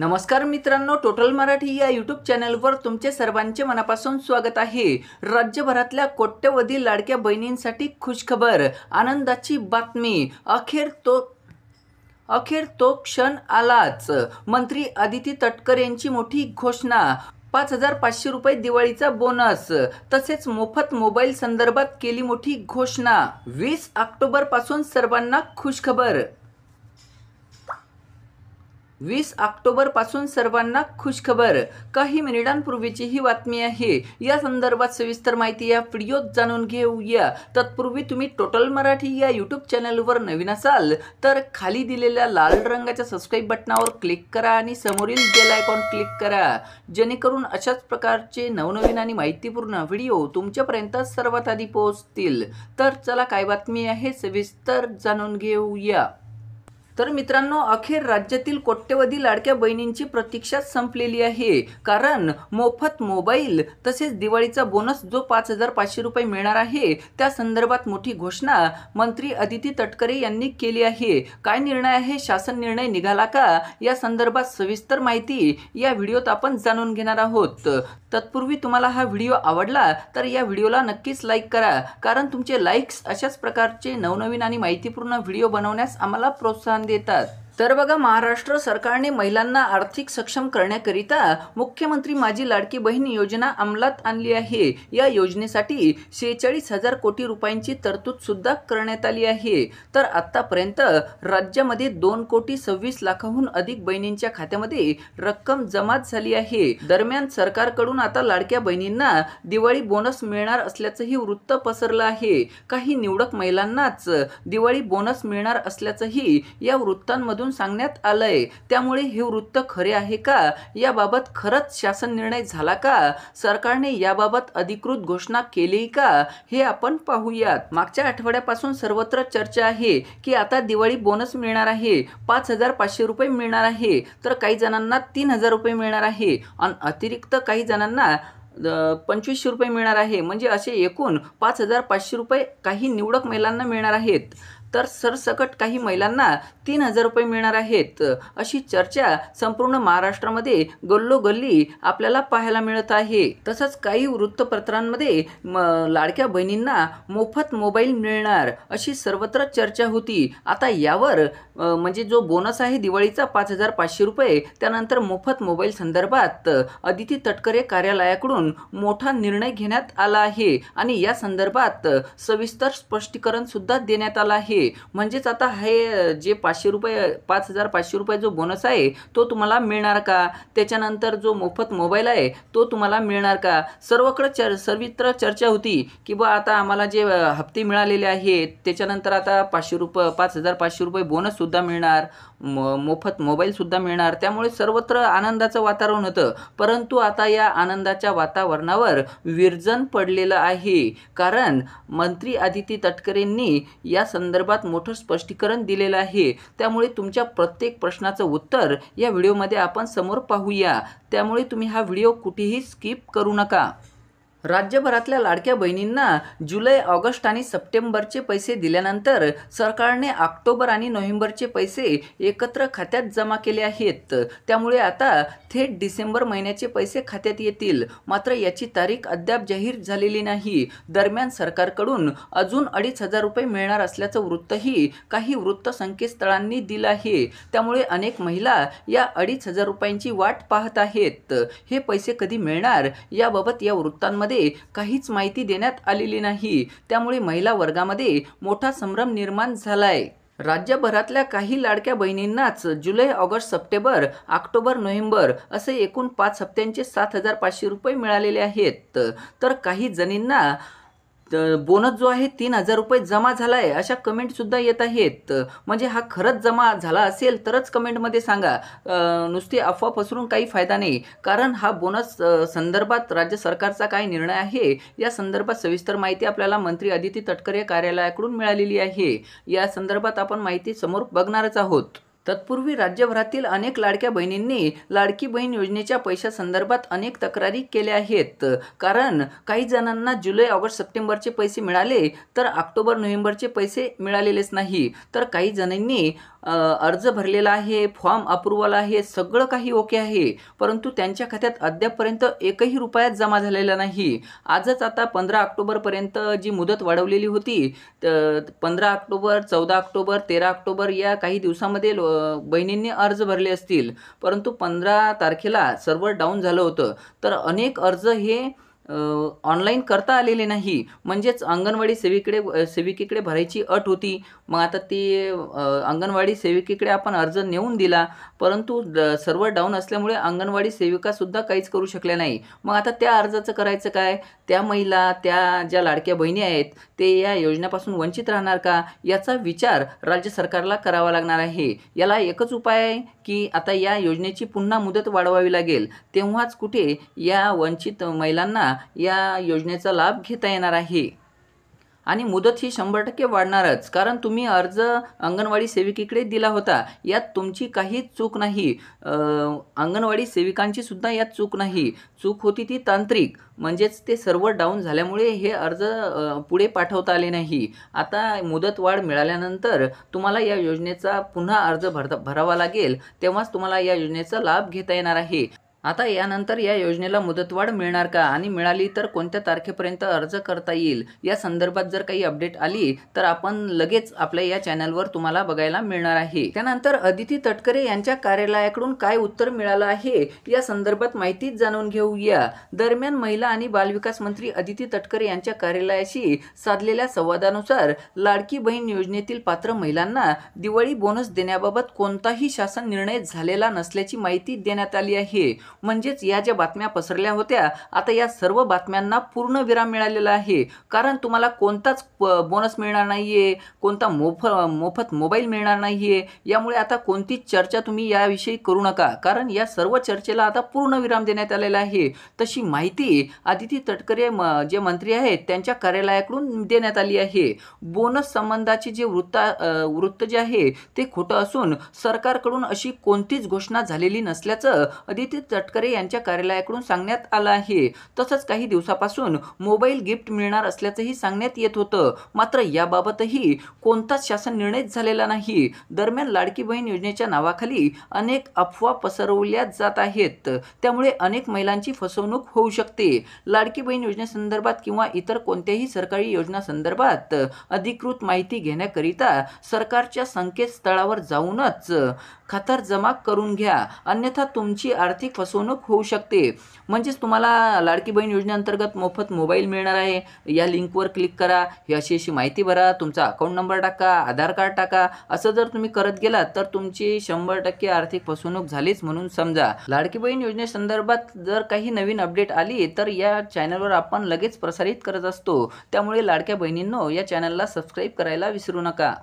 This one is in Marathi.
नमस्कार मित्रांनो टोटल मराठी या यूट्यूब चॅनलवर तुमचे सर्वांचे मनापासून स्वागत आहे राज्यभरातल्या कोट्यवधी लाडक्या बहिणींसाठी खुशखबर आनंदाची बातमी अखेर तो अखेर तो क्षण आलाच मंत्री आदिती तटकर यांची मोठी घोषणा पाच हजार पाचशे रुपये दिवाळीचा बोनस तसेच मोफत मोबाईल संदर्भात केली मोठी घोषणा वीस पासून सर्वांना खुशखबर वीस ऑक्टोबरपासून सर्वांना खुशखबर काही मिनिटांपूर्वीची ही बातमी आहे या संदर्भात सविस्तर माहिती या व्हिडिओत जाणून घेऊया तत्पूर्वी तुम्ही टोटल मराठी या यूट्यूब चॅनलवर नवीन असाल तर खाली दिलेल्या लाल रंगाच्या सबस्क्राईब बटनावर क्लिक करा आणि समोरील बेल आयकॉन क्लिक करा जेणेकरून अशाच प्रकारचे नवनवीन आणि माहितीपूर्ण व्हिडिओ तुमच्यापर्यंत सर्वात आधी पोहोचतील तर चला काय बातमी आहे सविस्तर जाणून घेऊया तर मित्रांनो अखेर राज्यातील कोट्यवधी लाडक्या बहिणींची प्रतीक्षा संपलेली आहे कारण मोफत मोबाईल तसेच दिवाळीचा बोनस जो पाच हजार पाचशे रुपये मिळणार आहे त्या संदर्भात मोठी घोषणा मंत्री अदिती तटकरे यांनी केली आहे काय निर्णय आहे शासन निर्णय निघाला का या संदर्भात सविस्तर माहिती या व्हिडिओत आपण जाणून घेणार आहोत तत्पूर्वी तुम्हाला हा व्हिडिओ आवडला तर या व्हिडिओला नक्कीच लाईक करा कारण तुमचे लाईक्स अशाच प्रकारचे नवनवीन आणि माहितीपूर्ण व्हिडिओ बनवण्यास आम्हाला प्रोत्साहन देतात तर बघा महाराष्ट्र सरकारने महिलांना आर्थिक सक्षम करण्याकरिता मुख्यमंत्री माझी लाडकी बहीण योजना अंमलात आणली आहे या योजनेसाठी शेहेचाळीस हजार कोटी रुपयांची तरतूद सुद्धा करण्यात आली आहे तर आतापर्यंत राज्यामध्ये दोन कोटी सव्वीस लाखाहून अधिक बहिणींच्या खात्यामध्ये रक्कम जमा झाली आहे दरम्यान सरकारकडून आता लाडक्या बहिणींना दिवाळी बोनस मिळणार असल्याचंही वृत्त पसरलं आहे काही निवडक महिलांनाच दिवाळी बोनस मिळणार असल्याचंही या वृत्तांमधून समजून सांगण्यात आलंय त्यामुळे हे वृत्त खरे आहे का याबाबत खरंच शासन निर्णय झाला का सरकारने याबाबत अधिकृत घोषणा केली का हे आपण पाहूयात मागच्या आठवड्यापासून सर्वत्र चर्चा आहे की आता दिवाळी बोनस मिळणार आहे पाच हजार पाचशे रुपये मिळणार आहे तर काही जणांना तीन हजार रुपये मिळणार आहे आणि अतिरिक्त काही जणांना पंचवीसशे रुपये मिळणार आहे म्हणजे असे एकूण पाच हजार पाचशे रुपये काही निवडक महिलांना मिळणार आहेत तर सरसकट काही महिलांना तीन हजार रुपये मिळणार आहेत अशी चर्चा संपूर्ण महाराष्ट्रामध्ये गल्लोगल्ली आपल्याला पाहायला मिळत आहे तसंच काही वृत्तपत्रांमध्ये म लाडक्या बहिणींना मोफत मोबाईल मिळणार अशी सर्वत्र चर्चा होती आता यावर म्हणजे जो बोनस आहे दिवाळीचा पाच हजार पाचशे रुपये त्यानंतर मोफत मोबाईल संदर्भात अदिती तटकरे कार्यालयाकडून मोठा निर्णय घेण्यात आला आहे आणि या संदर्भात सविस्तर स्पष्टीकरण सुद्धा देण्यात आलं आहे आहे म्हणजेच आता हे जे पाचशे रुपये पाच हजार पाचशे रुपये जो बोनस आहे तो तुम्हाला मिळणार का त्याच्यानंतर जो मोफत मोबाईल आहे तो तुम्हाला मिळणार का सर्वकडे चर सर्वित्र चर्चा होती की बा आता आम्हाला जे हप्ते मिळालेले आहेत त्याच्यानंतर आता पाचशे रुपये पाच हजार पाचशे रुपये बोनससुद्धा मिळणार मोफत मोफत मोबाईलसुद्धा मिळणार त्यामुळे सर्वत्र आनंदाचं वातावरण होतं परंतु आता या आनंदाच्या वातावरणावर विरजन पडलेलं आहे कारण मंत्री आदिती तटकरेंनी या संदर्भात संदर्भात मोठं स्पष्टीकरण दिलेलं आहे त्यामुळे तुमच्या प्रत्येक प्रश्नाचं उत्तर या व्हिडिओमध्ये आपण समोर पाहूया त्यामुळे तुम्ही हा व्हिडिओ कुठेही स्किप करू नका राज्यभरातल्या लाडक्या बहिणींना जुलै ऑगस्ट आणि सप्टेंबरचे पैसे दिल्यानंतर सरकारने ऑक्टोबर आणि नोव्हेंबरचे पैसे एकत्र खात्यात जमा केले आहेत त्यामुळे आता थेट डिसेंबर महिन्याचे पैसे खात्यात येतील मात्र याची तारीख अद्याप जाहीर झालेली नाही दरम्यान सरकारकडून अजून अडीच हजार रुपये मिळणार असल्याचं वृत्तही काही वृत्त संकेतस्थळांनी दिलं आहे त्यामुळे अनेक महिला या अडीच हजार रुपयांची वाट पाहत आहेत हे पैसे कधी मिळणार याबाबत या वृत्तांमध्ये काहीच माहिती देण्यात आलेली नाही त्यामुळे महिला वर्गामध्ये मोठा संभ्रम निर्माण झालाय राज्यभरातल्या काही लाडक्या बहिणींनाच जुलै ऑगस्ट सप्टेंबर ऑक्टोबर नोव्हेंबर असे एकूण पाच हप्त्यांचे सात हजार पाचशे रुपये मिळालेले आहेत तर काही जणींना बोनस जो आहे तीन हजार रुपये जमा झाला आहे अशा कमेंटसुद्धा येत आहेत म्हणजे हा खरंच जमा झाला असेल तरच कमेंटमध्ये सांगा नुसती अफवा पसरून काही फायदा नाही कारण हा बोनस संदर्भात राज्य सरकारचा काय निर्णय आहे या संदर्भात सविस्तर माहिती आपल्याला मंत्री अदिती तटकरे कार्यालयाकडून मिळालेली आहे या संदर्भात आपण माहिती समोर बघणारच आहोत तत्पूर्वी राज्यभरातील अनेक लाडक्या बहिणींनी लाडकी बहीण योजनेच्या पैशासंदर्भात अनेक तक्रारी केल्या आहेत कारण काही जणांना जुलै ऑगस्ट सप्टेंबरचे पैसे मिळाले तर ऑक्टोबर नोव्हेंबरचे पैसे मिळालेलेच नाही तर काही जणांनी अर्ज भरलेला आहे फॉर्म अप्रुव्हल आहे सगळं काही ओके आहे परंतु त्यांच्या खात्यात अद्यापपर्यंत एकही रुपयात जमा झालेला नाही आजच आता पंधरा ऑक्टोबरपर्यंत जी मुदत वाढवलेली होती तर पंधरा ऑक्टोबर चौदा ऑक्टोबर तेरा ऑक्टोबर या काही दिवसामध्ये लो बहिणींनी अर्ज भरले असतील परंतु पंधरा तारखेला सर्व्हर डाऊन झालं होतं तर अनेक अर्ज हे ऑनलाईन करता आलेले नाही म्हणजेच अंगणवाडी सेविकेकडे सेविकेकडे भरायची अट होती मग आता ती अंगणवाडी सेविकेकडे आपण अर्ज नेऊन दिला परंतु सर्व्हर डाऊन असल्यामुळे अंगणवाडी सेविकासुद्धा काहीच करू शकल्या नाही मग आता त्या अर्जाचं करायचं काय त्या महिला त्या ज्या लाडक्या बहिणी आहेत ते या योजनेपासून वंचित राहणार का याचा विचार राज्य सरकारला करावा लागणार आहे याला एकच उपाय आहे की आता या योजनेची पुन्हा मुदत वाढवावी लागेल तेव्हाच कुठे या वंचित महिलांना या योजनेचा लाभ घेता येणार आहे आणि मुदत ही शंभर टक्के वाढणारच कारण तुम्ही अर्ज अंगणवाडी सेविकेकडे दिला होता यात तुमची काही चूक नाही अंगणवाडी सेविकांची सुद्धा यात चूक नाही चूक होती ती तांत्रिक म्हणजेच ते सर्व डाऊन झाल्यामुळे हे अर्ज पुढे पाठवता आले नाही आता मुदत वाढ मिळाल्यानंतर तुम्हाला या योजनेचा पुन्हा अर्ज भरता भरावा लागेल तेव्हाच तुम्हाला या योजनेचा लाभ घेता येणार आहे आता यानंतर या योजनेला मुदतवाढ मिळणार का आणि मिळाली तर कोणत्या तारखेपर्यंत अर्ज करता येईल या संदर्भात जर काही अपडेट आली तर आपण लगेच आपल्या या चॅनलवर तुम्हाला बघायला मिळणार आहे त्यानंतर अदिती तटकरे यांच्या कार्यालयाकडून काय उत्तर मिळालं आहे या संदर्भात माहिती जाणून घेऊया दरम्यान महिला आणि बालविकास मंत्री अदिती तटकरे यांच्या कार्यालयाशी साधलेल्या संवादानुसार लाडकी बहीण योजनेतील पात्र महिलांना दिवाळी बोनस देण्याबाबत कोणताही शासन निर्णय झालेला नसल्याची माहिती देण्यात आली आहे म्हणजेच या ज्या बातम्या पसरल्या होत्या आता या सर्व बातम्यांना पूर्ण विराम मिळालेला आहे कारण तुम्हाला कोणताच बोनस मिळणार नाही आहे कोणता मोफ मोफत मोबाईल मिळणार नाही आहे यामुळे आता कोणतीच चर्चा तुम्ही याविषयी करू नका कारण या सर्व चर्चेला आता पूर्ण विराम देण्यात आलेला आहे तशी माहिती आदिती तटकरे म जे मंत्री आहेत त्यांच्या कार्यालयाकडून देण्यात आली आहे बोनस संबंधाचे जे वृत्त वृत्त जे आहे ते खोटं असून सरकारकडून अशी कोणतीच घोषणा झालेली नसल्याचं आदिती तटकरे यांच्या कार्यालयाकडून सांगण्यात आलं आहे तसंच काही दिवसापासून मोबाईल गिफ्ट मिळणार असल्याचंही सांगण्यात येत होतं मात्र याबाबतही कोणताच शासन निर्णय झालेला नाही दरम्यान लाडकी बहीण योजनेच्या नावाखाली अनेक अफवा पसरवल्या जात आहेत त्यामुळे अनेक महिलांची फसवणूक होऊ शकते लाडकी बहीण योजनेसंदर्भात किंवा इतर कोणत्याही सरकारी योजना संदर्भात अधिकृत माहिती घेण्याकरिता सरकारच्या संकेतस्थळावर जाऊनच जमा करून घ्या अन्यथा तुमची आर्थिक फसवणूक होऊ शकते म्हणजेच तुम्हाला लाडकी बहीण योजनेअंतर्गत मोफत मोबाईल मिळणार आहे या लिंकवर क्लिक करा ही अशी अशी माहिती भरा तुमचा अकाउंट नंबर टाका आधार कार्ड टाका असं जर तुम्ही करत गेलात तर तुमची शंभर टक्के आर्थिक फसवणूक झालीच म्हणून समजा लाडकी बहीण योजनेसंदर्भात जर काही नवीन अपडेट आली तर या चॅनलवर आपण लगेच प्रसारित करत असतो त्यामुळे लाडक्या बहिणींनो या चॅनलला सबस्क्राईब करायला विसरू नका